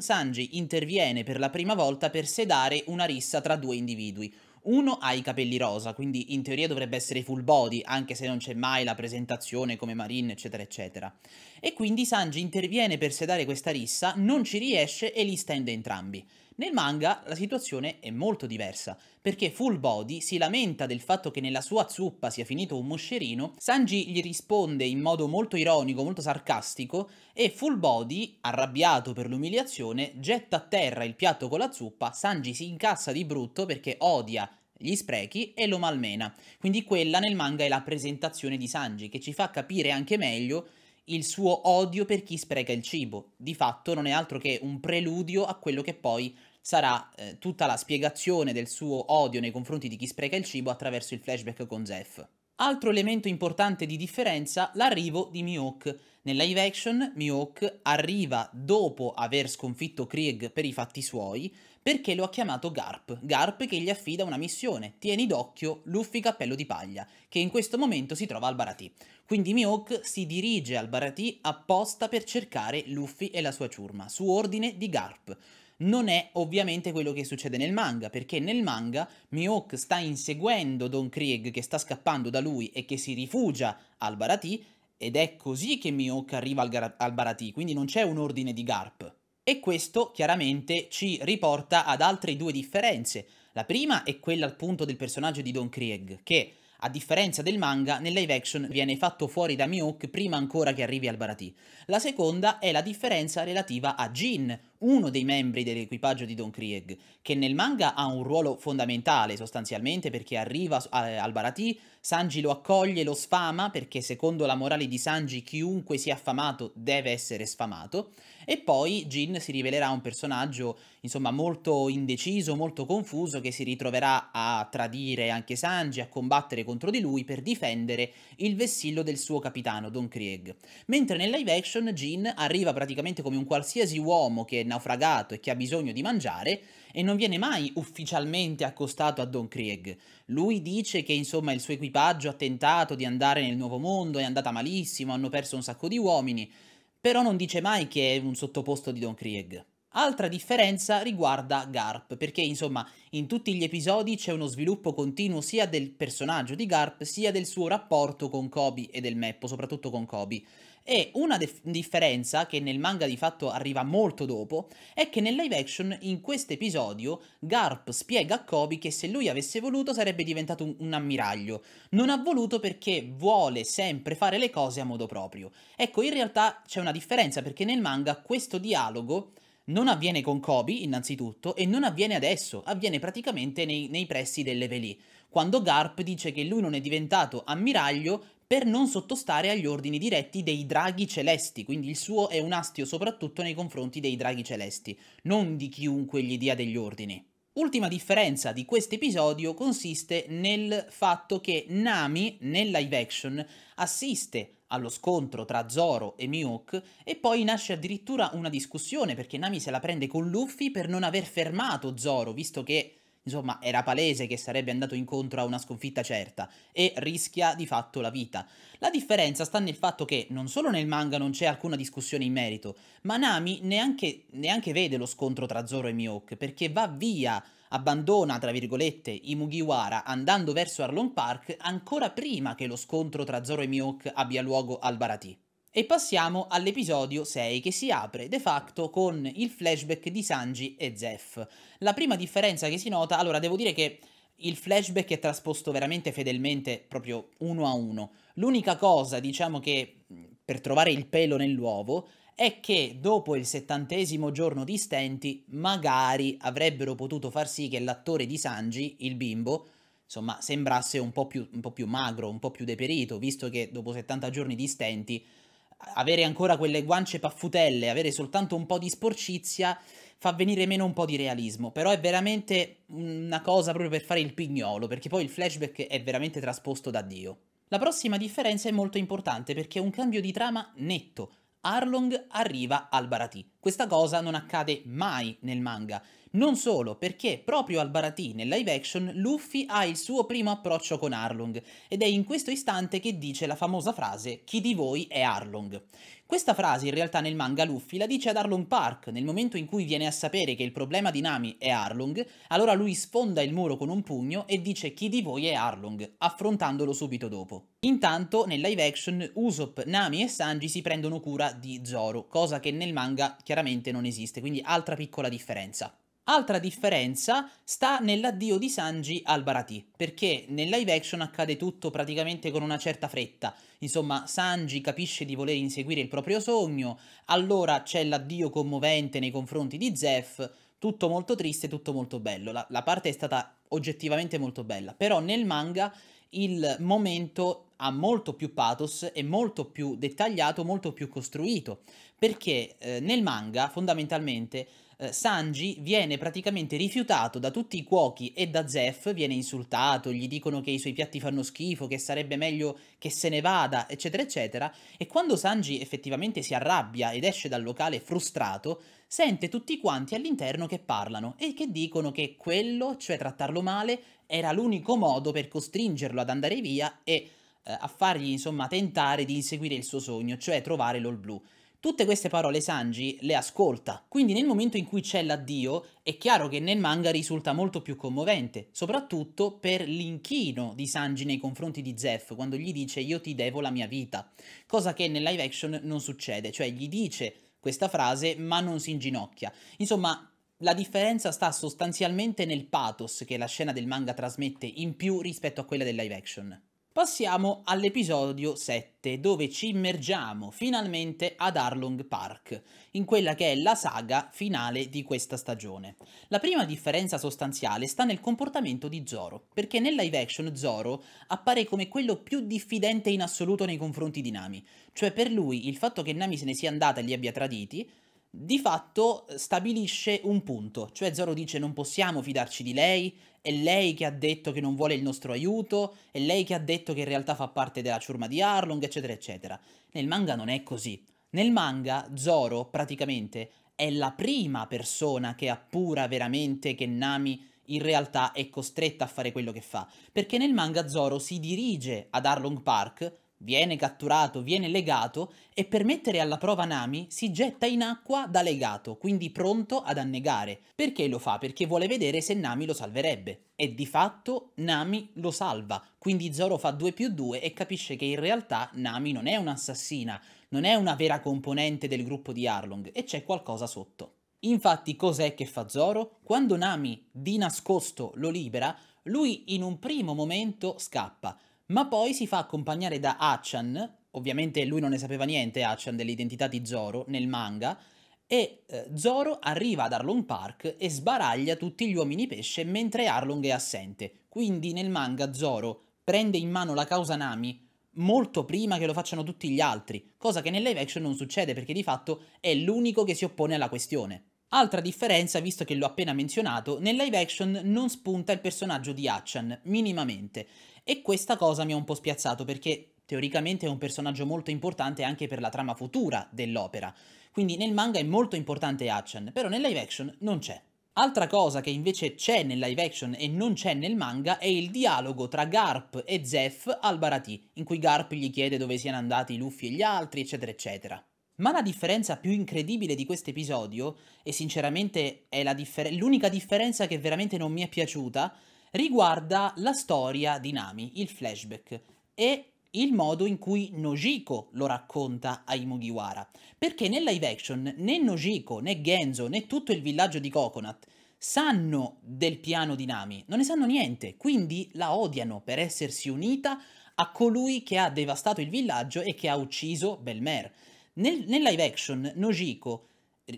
Sanji interviene per la prima volta per sedare una rissa tra due individui, uno ha i capelli rosa, quindi in teoria dovrebbe essere full body, anche se non c'è mai la presentazione come Marine, eccetera, eccetera. E quindi Sanji interviene per sedare questa rissa, non ci riesce e li stende entrambi. Nel manga la situazione è molto diversa, perché Full Body si lamenta del fatto che nella sua zuppa sia finito un moscerino, Sanji gli risponde in modo molto ironico, molto sarcastico, e Full Body, arrabbiato per l'umiliazione, getta a terra il piatto con la zuppa, Sanji si incassa di brutto perché odia gli sprechi e lo malmena. Quindi quella nel manga è la presentazione di Sanji, che ci fa capire anche meglio il suo odio per chi spreca il cibo. Di fatto non è altro che un preludio a quello che poi sarà eh, tutta la spiegazione del suo odio nei confronti di chi spreca il cibo attraverso il flashback con Zeph. Altro elemento importante di differenza, l'arrivo di Mihawk. Nel live action Mihawk arriva dopo aver sconfitto Krieg per i fatti suoi, perché lo ha chiamato Garp, Garp che gli affida una missione, tieni d'occhio Luffy Cappello di Paglia, che in questo momento si trova al Baratì. Quindi Mihawk si dirige al Baratì apposta per cercare Luffy e la sua ciurma, su ordine di Garp non è ovviamente quello che succede nel manga, perché nel manga Mihawk sta inseguendo Don Krieg che sta scappando da lui e che si rifugia al Baratì, ed è così che Mihawk arriva al, al Barati, quindi non c'è un ordine di Garp. E questo chiaramente ci riporta ad altre due differenze. La prima è quella appunto del personaggio di Don Krieg, che a differenza del manga, nel live action viene fatto fuori da Miyuk prima ancora che arrivi al Baratì. La seconda è la differenza relativa a Jin, uno dei membri dell'equipaggio di Don Krieg, che nel manga ha un ruolo fondamentale sostanzialmente perché arriva al Baratì, Sanji lo accoglie, lo sfama perché secondo la morale di Sanji chiunque sia affamato deve essere sfamato e poi Jin si rivelerà un personaggio insomma molto indeciso, molto confuso che si ritroverà a tradire anche Sanji, a combattere contro di lui per difendere il vessillo del suo capitano Don Krieg. Mentre nel live action Jin arriva praticamente come un qualsiasi uomo che naufragato e che ha bisogno di mangiare e non viene mai ufficialmente accostato a Don Krieg. Lui dice che insomma il suo equipaggio ha tentato di andare nel nuovo mondo, è andata malissimo, hanno perso un sacco di uomini, però non dice mai che è un sottoposto di Don Krieg. Altra differenza riguarda Garp, perché insomma in tutti gli episodi c'è uno sviluppo continuo sia del personaggio di Garp sia del suo rapporto con Kobe e del Meppo, soprattutto con Kobe. E una differenza che nel manga di fatto arriva molto dopo è che nel live action in questo episodio Garp spiega a Kobe che se lui avesse voluto sarebbe diventato un, un, ammiraglio. Non ha voluto perché vuole sempre fare le cose a modo proprio. Ecco, in realtà c'è una differenza perché nel manga questo dialogo non avviene con Kobe innanzitutto e non avviene adesso, avviene praticamente nei, nei pressi delle Veli quando Garp dice che lui non è diventato ammiraglio per non sottostare agli ordini diretti dei draghi celesti, quindi il suo è un astio soprattutto nei confronti dei draghi celesti, non di chiunque gli dia degli ordini. Ultima differenza di questo episodio consiste nel fatto che Nami, nel live action, assiste allo scontro tra Zoro e Mihawk e poi nasce addirittura una discussione perché Nami se la prende con Luffy per non aver fermato Zoro, visto che Insomma, era palese che sarebbe andato incontro a una sconfitta certa e rischia di fatto la vita. La differenza sta nel fatto che non solo nel manga non c'è alcuna discussione in merito, ma Nami neanche, neanche vede lo scontro tra Zoro e Mihawk perché va via abbandona, tra virgolette, i Mugiwara andando verso Arlong Park ancora prima che lo scontro tra Zoro e Mihawk abbia luogo al Barati. E passiamo all'episodio 6 che si apre de facto con il flashback di Sanji e Zef. La prima differenza che si nota, allora devo dire che il flashback è trasposto veramente fedelmente proprio uno a uno. L'unica cosa, diciamo che per trovare il pelo nell'uovo, è che dopo il settantesimo giorno di stenti magari avrebbero potuto far sì che l'attore di Sanji, il bimbo, insomma sembrasse un po' più, un po più magro, un po' più deperito, visto che dopo 70 giorni di stenti avere ancora quelle guance paffutelle, avere soltanto un po' di sporcizia, fa venire meno un po' di realismo. Però è veramente una cosa proprio per fare il pignolo, perché poi il flashback è veramente trasposto da Dio. La prossima differenza è molto importante perché è un cambio di trama netto. Arlong arriva al Baratì. Questa cosa non accade mai nel manga. Non solo, perché proprio al Baratì nel live action Luffy ha il suo primo approccio con Arlong ed è in questo istante che dice la famosa frase Chi di voi è Arlong? Questa frase in realtà nel manga Luffy la dice ad Arlong Park, nel momento in cui viene a sapere che il problema di Nami è Arlong, allora lui sfonda il muro con un pugno e dice chi di voi è Arlong, affrontandolo subito dopo. Intanto nel live action Usopp, Nami e Sanji si prendono cura di Zoro, cosa che nel manga chiaramente non esiste, quindi altra piccola differenza. Altra differenza sta nell'addio di Sanji al Baratì, perché nel live action accade tutto praticamente con una certa fretta. Insomma, Sanji capisce di voler inseguire il proprio sogno, allora c'è l'addio commovente nei confronti di Zeph, tutto molto triste, tutto molto bello. La, la parte è stata oggettivamente molto bella, però nel manga il momento ha molto più pathos, è molto più dettagliato, molto più costruito, perché eh, nel manga fondamentalmente eh, Sanji viene praticamente rifiutato da tutti i cuochi e da Zef, viene insultato, gli dicono che i suoi piatti fanno schifo, che sarebbe meglio che se ne vada, eccetera, eccetera, e quando Sanji effettivamente si arrabbia ed esce dal locale frustrato, sente tutti quanti all'interno che parlano e che dicono che quello, cioè trattarlo male, era l'unico modo per costringerlo ad andare via e eh, a fargli insomma tentare di inseguire il suo sogno, cioè trovare l'All Blue. Tutte queste parole Sanji le ascolta, quindi nel momento in cui c'è l'addio è chiaro che nel manga risulta molto più commovente, soprattutto per l'inchino di Sanji nei confronti di Zef quando gli dice io ti devo la mia vita, cosa che nel live action non succede, cioè gli dice questa frase ma non si inginocchia. Insomma, la differenza sta sostanzialmente nel pathos che la scena del manga trasmette in più rispetto a quella del live action. Passiamo all'episodio 7, dove ci immergiamo finalmente ad Arlong Park, in quella che è la saga finale di questa stagione. La prima differenza sostanziale sta nel comportamento di Zoro, perché nel live action Zoro appare come quello più diffidente in assoluto nei confronti di Nami, cioè per lui il fatto che Nami se ne sia andata e li abbia traditi di fatto stabilisce un punto, cioè Zoro dice non possiamo fidarci di lei, è lei che ha detto che non vuole il nostro aiuto, è lei che ha detto che in realtà fa parte della ciurma di Arlong, eccetera, eccetera. Nel manga non è così. Nel manga Zoro praticamente è la prima persona che appura veramente che Nami in realtà è costretta a fare quello che fa, perché nel manga Zoro si dirige ad Arlong Park Viene catturato, viene legato e per mettere alla prova Nami si getta in acqua da legato, quindi pronto ad annegare. Perché lo fa? Perché vuole vedere se Nami lo salverebbe. E di fatto Nami lo salva, quindi Zoro fa 2 più 2 e capisce che in realtà Nami non è un'assassina, non è una vera componente del gruppo di Arlong e c'è qualcosa sotto. Infatti cos'è che fa Zoro? Quando Nami di nascosto lo libera, lui in un primo momento scappa, ma poi si fa accompagnare da Achan, ovviamente lui non ne sapeva niente Achan dell'identità di Zoro nel manga, e eh, Zoro arriva ad Arlong Park e sbaraglia tutti gli uomini pesce mentre Arlong è assente. Quindi nel manga Zoro prende in mano la causa Nami molto prima che lo facciano tutti gli altri, cosa che nelle action non succede perché di fatto è l'unico che si oppone alla questione. Altra differenza, visto che l'ho appena menzionato, nel live action non spunta il personaggio di Achan, minimamente, e questa cosa mi ha un po' spiazzato perché teoricamente è un personaggio molto importante anche per la trama futura dell'opera. Quindi nel manga è molto importante Hachan, però nel live action non c'è. Altra cosa che invece c'è nel live action e non c'è nel manga è il dialogo tra Garp e Zeph al Barati, in cui Garp gli chiede dove siano andati Luffy e gli altri, eccetera, eccetera. Ma la differenza più incredibile di questo episodio, e sinceramente è l'unica differ differenza che veramente non mi è piaciuta, riguarda la storia di Nami, il flashback, e il modo in cui Nojiko lo racconta ai Mugiwara. Perché nella live action né Nojiko, né Genzo, né tutto il villaggio di Coconut sanno del piano di Nami, non ne sanno niente, quindi la odiano per essersi unita a colui che ha devastato il villaggio e che ha ucciso Belmer. Nel, nel live action Nojiko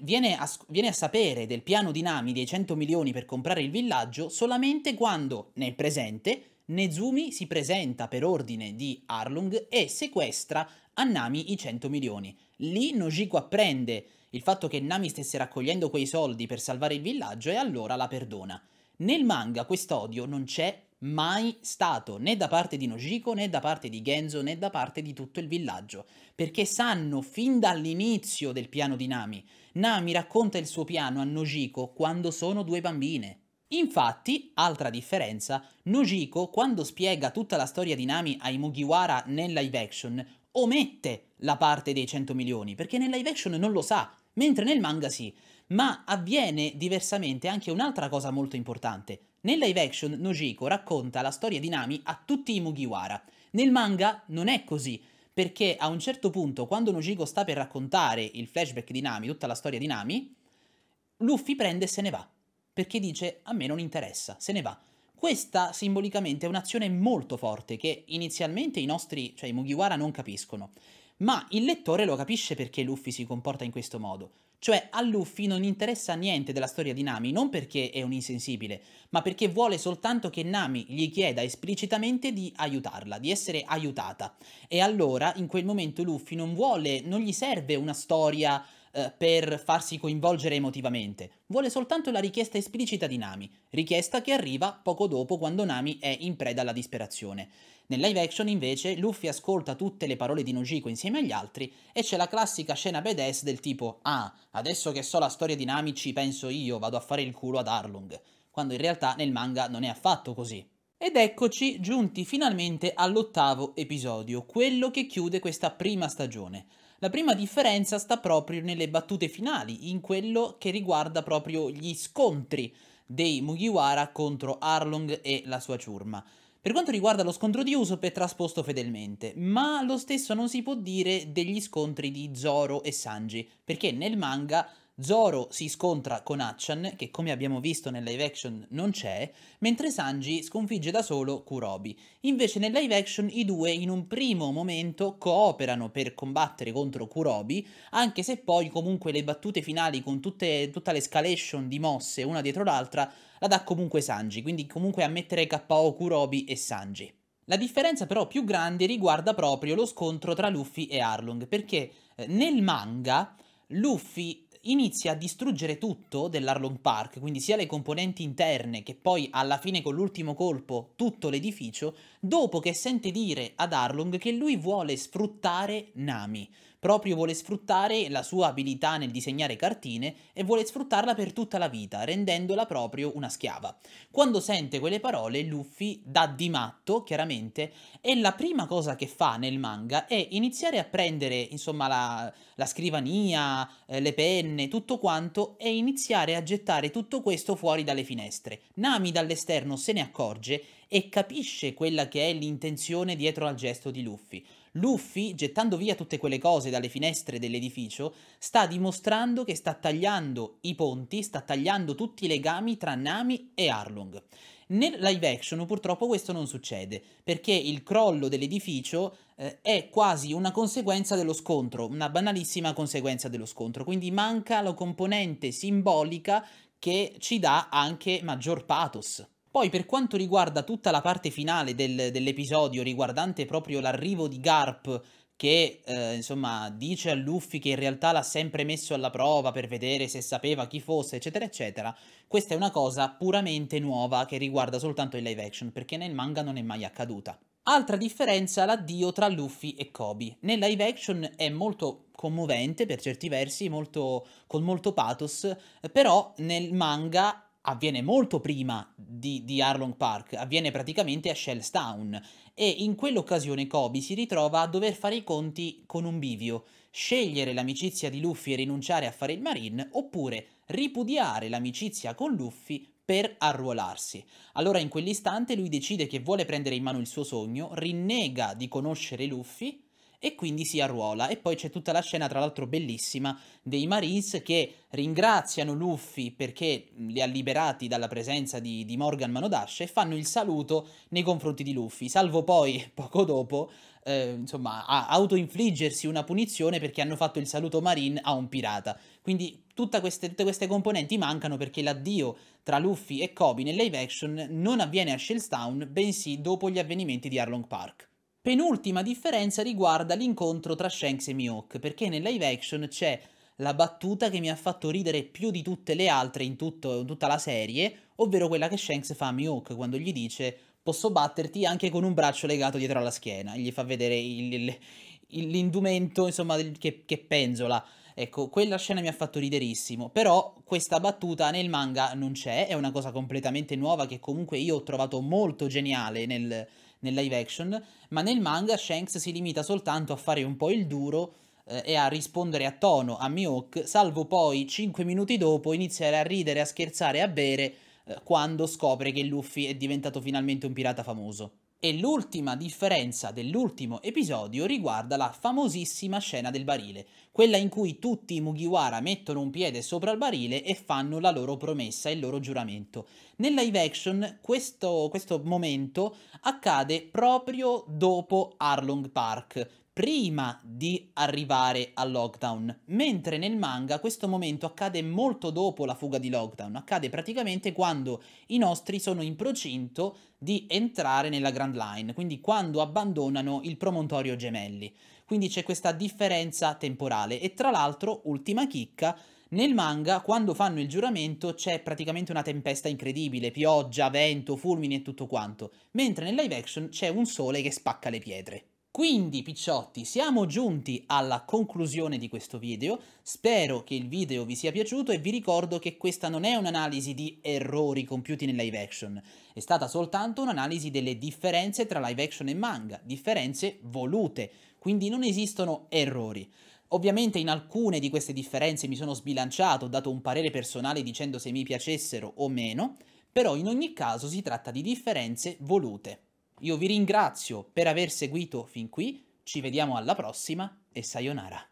Viene a, viene a, sapere del piano di Nami dei 100 milioni per comprare il villaggio solamente quando, nel presente, Nezumi si presenta per ordine di Arlong e sequestra a Nami i 100 milioni. Lì Nojiko apprende il fatto che Nami stesse raccogliendo quei soldi per salvare il villaggio e allora la perdona. Nel manga quest'odio non c'è mai stato né da parte di Nojiko né da parte di Genzo né da parte di tutto il villaggio, perché sanno fin dall'inizio del piano di Nami Nami racconta il suo piano a Nojiko quando sono due bambine. Infatti, altra differenza, Nojiko quando spiega tutta la storia di Nami ai Mugiwara nel live action omette la parte dei 100 milioni, perché nel live action non lo sa, mentre nel manga sì. Ma avviene diversamente anche un'altra cosa molto importante. Nel live action Nojiko racconta la storia di Nami a tutti i Mugiwara. Nel manga non è così, perché a un certo punto, quando Nojiko sta per raccontare il flashback di Nami, tutta la storia di Nami, Luffy prende e se ne va, perché dice a me non interessa, se ne va. Questa simbolicamente è un'azione molto forte che inizialmente i nostri, cioè i Mugiwara non capiscono, ma il lettore lo capisce perché Luffy si comporta in questo modo. Cioè a Luffy non interessa niente della storia di Nami, non perché è un insensibile, ma perché vuole soltanto che Nami gli chieda esplicitamente di aiutarla, di essere aiutata. E allora in quel momento Luffy non vuole, non gli serve una storia eh, per farsi coinvolgere emotivamente, vuole soltanto la richiesta esplicita di Nami, richiesta che arriva poco dopo quando Nami è in preda alla disperazione. Nel live action invece Luffy ascolta tutte le parole di Nojiko insieme agli altri e c'è la classica scena badass del tipo Ah, adesso che so la storia di Nami ci penso io, vado a fare il culo ad Arlong, quando in realtà nel manga non è affatto così. Ed eccoci giunti finalmente all'ottavo episodio, quello che chiude questa prima stagione. La prima differenza sta proprio nelle battute finali, in quello che riguarda proprio gli scontri dei Mugiwara contro Arlong e la sua ciurma. Per quanto riguarda lo scontro di Usopp è trasposto fedelmente, ma lo stesso non si può dire degli scontri di Zoro e Sanji, perché nel manga Zoro si scontra con Achan, che come abbiamo visto nel live action non c'è, mentre Sanji sconfigge da solo Kurobi. Invece nel live action i due in un primo momento cooperano per combattere contro Kurobi, anche se poi comunque le battute finali con tutte, tutta l'escalation di mosse una dietro l'altra la dà comunque Sanji, quindi comunque a mettere KO Kurobi e Sanji. La differenza però più grande riguarda proprio lo scontro tra Luffy e Arlong, perché eh, nel manga Luffy inizia a distruggere tutto dell'Arlong Park, quindi sia le componenti interne che poi alla fine con l'ultimo colpo tutto l'edificio, dopo che sente dire ad Arlong che lui vuole sfruttare Nami. Proprio vuole sfruttare la sua abilità nel disegnare cartine e vuole sfruttarla per tutta la vita, rendendola proprio una schiava. Quando sente quelle parole, Luffy dà di matto, chiaramente, e la prima cosa che fa nel manga è iniziare a prendere, insomma, la, la scrivania, eh, le penne, tutto quanto, e iniziare a gettare tutto questo fuori dalle finestre. Nami dall'esterno se ne accorge e capisce quella che è l'intenzione dietro al gesto di Luffy. Luffy, gettando via tutte quelle cose dalle finestre dell'edificio, sta dimostrando che sta tagliando i ponti, sta tagliando tutti i legami tra Nami e Arlong. Nel live action purtroppo questo non succede, perché il crollo dell'edificio eh, è quasi una conseguenza dello scontro, una banalissima conseguenza dello scontro, quindi manca la componente simbolica che ci dà anche maggior pathos. Poi per quanto riguarda tutta la parte finale del, dell'episodio riguardante proprio l'arrivo di Garp che eh, insomma dice a Luffy che in realtà l'ha sempre messo alla prova per vedere se sapeva chi fosse eccetera eccetera, questa è una cosa puramente nuova che riguarda soltanto il live action perché nel manga non è mai accaduta. Altra differenza l'addio tra Luffy e Kobe. Nel live action è molto commovente per certi versi, molto, con molto pathos, però nel manga avviene molto prima di, di Arlong Park, avviene praticamente a Shellstown e in quell'occasione Kobe si ritrova a dover fare i conti con un bivio, scegliere l'amicizia di Luffy e rinunciare a fare il Marine oppure ripudiare l'amicizia con Luffy per arruolarsi. Allora in quell'istante lui decide che vuole prendere in mano il suo sogno, rinnega di conoscere Luffy e quindi si arruola. E poi c'è tutta la scena, tra l'altro bellissima, dei Marines che ringraziano Luffy perché li ha liberati dalla presenza di, di Morgan Manodash e fanno il saluto nei confronti di Luffy, salvo poi, poco dopo, eh, insomma, a autoinfliggersi una punizione perché hanno fatto il saluto Marine a un pirata. Quindi queste, tutte queste componenti mancano perché l'addio tra Luffy e Kobe nel live action non avviene a Shellstown, bensì dopo gli avvenimenti di Arlong Park. Penultima differenza riguarda l'incontro tra Shanks e Mihawk, perché nel live action c'è la battuta che mi ha fatto ridere più di tutte le altre in, tutto, in tutta la serie, ovvero quella che Shanks fa a Mihawk quando gli dice posso batterti anche con un braccio legato dietro alla schiena, gli fa vedere il, il, il, l'indumento insomma, che, che penzola. Ecco, quella scena mi ha fatto riderissimo, però questa battuta nel manga non c'è, è una cosa completamente nuova che comunque io ho trovato molto geniale nel, nel live action, ma nel manga Shanks si limita soltanto a fare un po' il duro eh, e a rispondere a tono a Mihawk, salvo poi 5 minuti dopo iniziare a ridere, a scherzare, a bere eh, quando scopre che Luffy è diventato finalmente un pirata famoso. E l'ultima differenza dell'ultimo episodio riguarda la famosissima scena del barile, quella in cui tutti i Mugiwara mettono un piede sopra il barile e fanno la loro promessa e il loro giuramento. Nel live action questo, questo momento accade proprio dopo Arlong Park, prima di arrivare al lockdown, mentre nel manga questo momento accade molto dopo la fuga di lockdown, accade praticamente quando i nostri sono in procinto di entrare nella Grand Line, quindi quando abbandonano il promontorio gemelli. Quindi c'è questa differenza temporale e tra l'altro, ultima chicca, nel manga, quando fanno il giuramento, c'è praticamente una tempesta incredibile, pioggia, vento, fulmini e tutto quanto, mentre nel live action c'è un sole che spacca le pietre. Quindi picciotti siamo giunti alla conclusione di questo video, spero che il video vi sia piaciuto e vi ricordo che questa non è un'analisi di errori compiuti nel live action, è stata soltanto un'analisi delle differenze tra live action e manga, differenze volute, quindi non esistono errori. Ovviamente in alcune di queste differenze mi sono sbilanciato, ho dato un parere personale dicendo se mi piacessero o meno, però in ogni caso si tratta di differenze volute. Io vi ringrazio per aver seguito fin qui, ci vediamo alla prossima e sayonara.